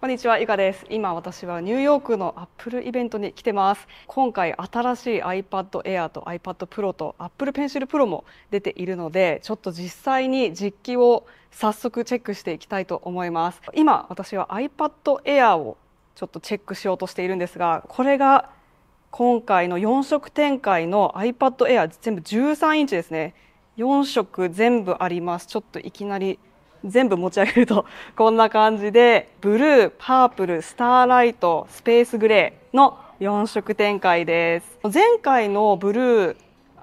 こんにちは、ゆかです。今私はニューヨークのアップルイベントに来てます。今回新しい iPad Air と iPad Pro と Apple Pencil Pro も出ているので、ちょっと実際に実機を早速チェックしていきたいと思います。今私は iPad Air をちょっとチェックしようとしているんですが、これが今回の4色展開の iPad Air 全部13インチですね。4色全部あります。ちょっといきなり全部持ち上げるとこんな感じでブルーパープルスターライトスペースグレーの4色展開です前回のブルー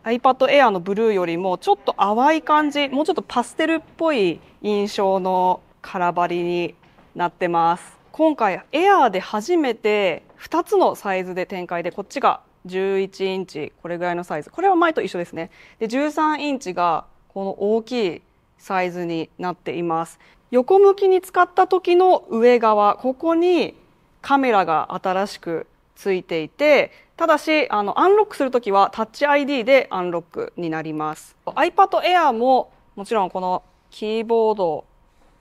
iPad Air のブルーよりもちょっと淡い感じもうちょっとパステルっぽい印象のカラバリになってます今回 Air で初めて2つのサイズで展開でこっちが11インチこれぐらいのサイズこれは前と一緒ですねで13インチがこの大きいサイズになっています横向きに使った時の上側ここにカメラが新しくついていてただしあのアンロックする時はタッチ ID でアンロックになります iPad Air ももちろんこのキーボード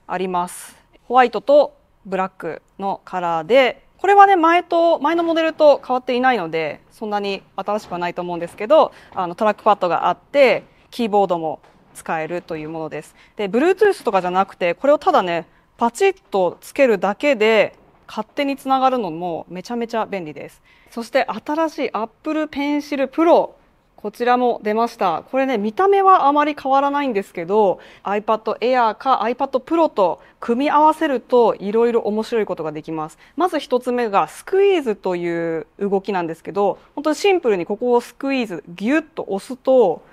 ありますホワイトとブラックのカラーでこれはね前と前のモデルと変わっていないのでそんなに新しくはないと思うんですけどあのトラックパッドがあってキーボードも使えるというものです。で、Bluetooth とかじゃなくて、これをただね、パチッとつけるだけで勝手につながるのもめちゃめちゃ便利です。そして新しい Apple Pencil Pro。こちらも出ました。これね、見た目はあまり変わらないんですけど、iPad Air か iPad Pro と組み合わせるといろいろ面白いことができます。まず一つ目がスクイーズという動きなんですけど、本当にシンプルにここをスクイーズ、ギュッと押すと、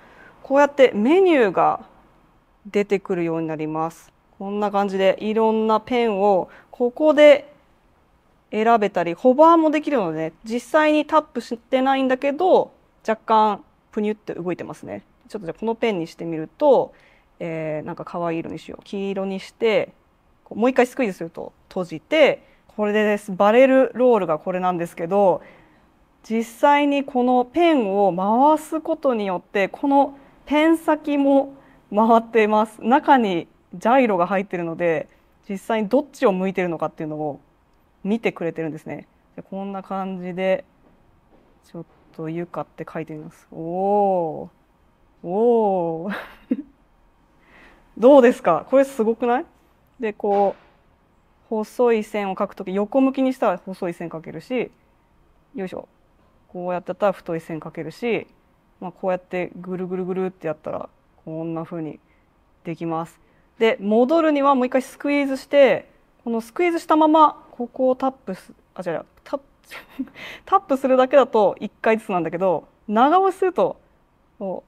こうやってメニューが出てくるようになりますこんな感じでいろんなペンをここで選べたりホバーもできるので、ね、実際にタップしてないんだけど若干プニュって動いてますねちょっとじゃあこのペンにしてみると、えー、なんか可愛い色にしよう黄色にしてもう一回スクイーズすると閉じてこれですバレルロールがこれなんですけど実際にこのペンを回すことによってこのペン先も回っています中にジャイロが入ってるので実際にどっちを向いてるのかっていうのを見てくれてるんですねでこんな感じでちょっと「ゆか」って書いてみますおおお どうですかこれすごくないでこう細い線を描くとき横向きにしたら細い線描けるしよいしょこうやってたら太い線描けるしまあ、こうやってぐるぐるぐるってやったらこんな風にできます。で戻るにはもう一回スクイーズしてこのスクイーズしたままここをタップすあ違うタップ タップするだけだと1回ずつなんだけど長押しするとこ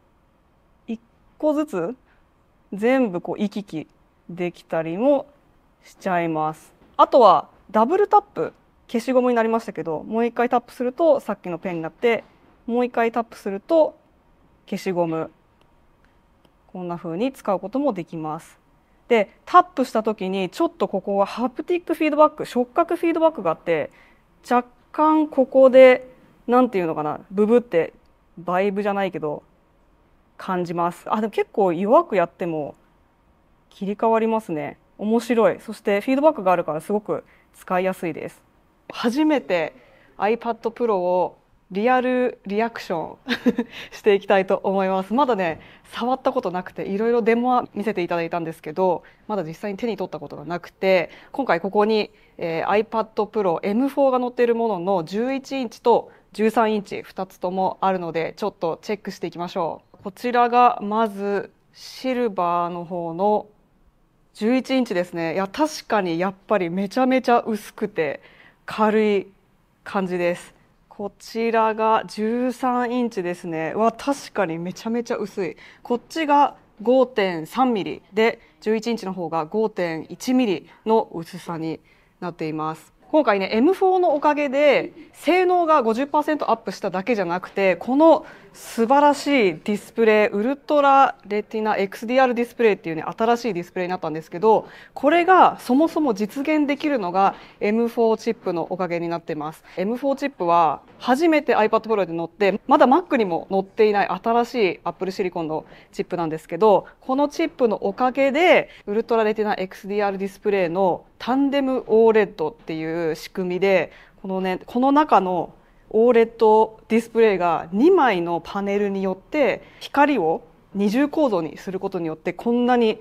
う1個ずつ全部こう行き来できたりもしちゃいます。あとはダブルタップ消しゴムになりましたけどもう一回タップするとさっきのペンになってもう一回タップすると消しゴムこんな風に使うこともできます。でタップした時にちょっとここはハプティックフィードバック触覚フィードバックがあって若干ここで何て言うのかなブブってバイブじゃないけど感じますあでも結構弱くやっても切り替わりますね面白いそしてフィードバックがあるからすごく使いやすいです初めて iPad Pro をリアルリアクション していきたいと思いますまだね触ったことなくていろいろデモは見せていただいたんですけどまだ実際に手に取ったことがなくて今回ここに、えー、iPadProM4 が載っているものの11インチと13インチ2つともあるのでちょっとチェックしていきましょうこちらがまずシルバーの方の11インチですねいや確かにやっぱりめちゃめちゃ薄くて軽い感じですこちらが13インチですねわ確かにめちゃめちゃ薄いこっちが5.3ミリで11インチの方が5.1ミリの薄さになっています今回ね M4 のおかげで性能が50%アップしただけじゃなくてこの素晴らしいディスプレイウルトラレティナ XDR ディスプレイっていうね新しいディスプレイになったんですけどこれがそもそも実現できるのが M4 チップのおかげになってます M4 チップは初めて iPad Pro で乗ってまだ Mac にも乗っていない新しい Apple シリコンのチップなんですけどこのチップのおかげでウルトラレティナ XDR ディスプレイのタンデム OLED っていうう仕組みでこの,、ね、この中の OLED ディスプレイが2枚のパネルによって光を二重構造にすることによってこんなに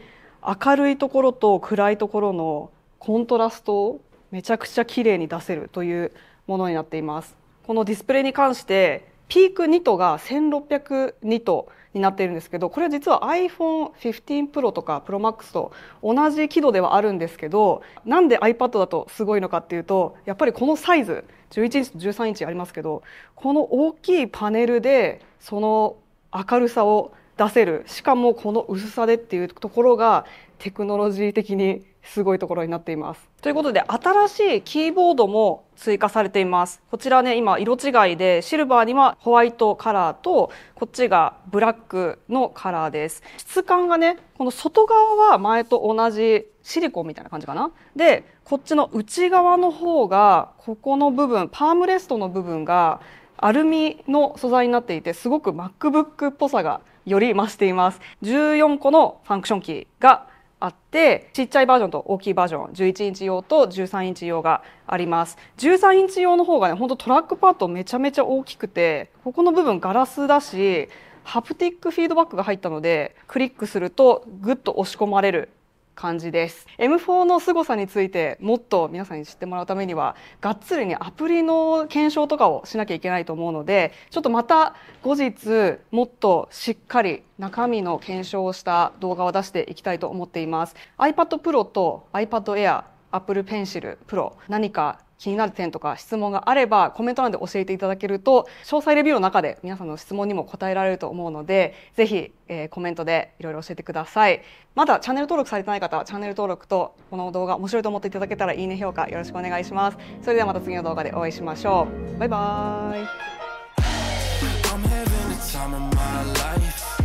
明るいところと暗いところのコントラストをめちゃくちゃ綺麗に出せるというものになっていますこのディスプレイに関してピークニットが1600ニットになっているんですけどこれは実は iPhone15 Pro とか ProMax と同じ輝度ではあるんですけどなんで iPad だとすごいのかっていうとやっぱりこのサイズ11インチと13インチありますけどこの大きいパネルでその明るさを出せるしかもこの薄さでっていうところがテクノロジー的にすごいところになっています。ということで新しいキーボードも追加されています。こちらね今色違いでシルバーにはホワイトカラーとこっちがブラックのカラーです。質感がねこの外側は前と同じシリコンみたいな感じかな。でこっちの内側の方がここの部分パームレストの部分がアルミの素材になっていてすごく MacBook っぽさがより増しています14個のファンクションキーがあってちっちゃいバージョンと大きいバージョン11インチ用と13インチ用があります13インチ用の方がねほんとトラックパッドめちゃめちゃ大きくてここの部分ガラスだしハプティックフィードバックが入ったのでクリックするとグッと押し込まれる感じです M4 の凄さについてもっと皆さんに知ってもらうためにはがっつりにアプリの検証とかをしなきゃいけないと思うのでちょっとまた後日もっとしっかり中身の検証をした動画を出していきたいと思っています iPad Pro と iPad Air Apple Pencil Pro 何か気になる点とか質問があればコメント欄で教えていただけると詳細レビューの中で皆さんの質問にも答えられると思うのでぜひ、えー、コメントでいろいろ教えてくださいまだチャンネル登録されてない方はチャンネル登録とこの動画面白いと思っていただけたらいいね評価よろしくお願いしますそれではまた次の動画でお会いしましょうバイバーイ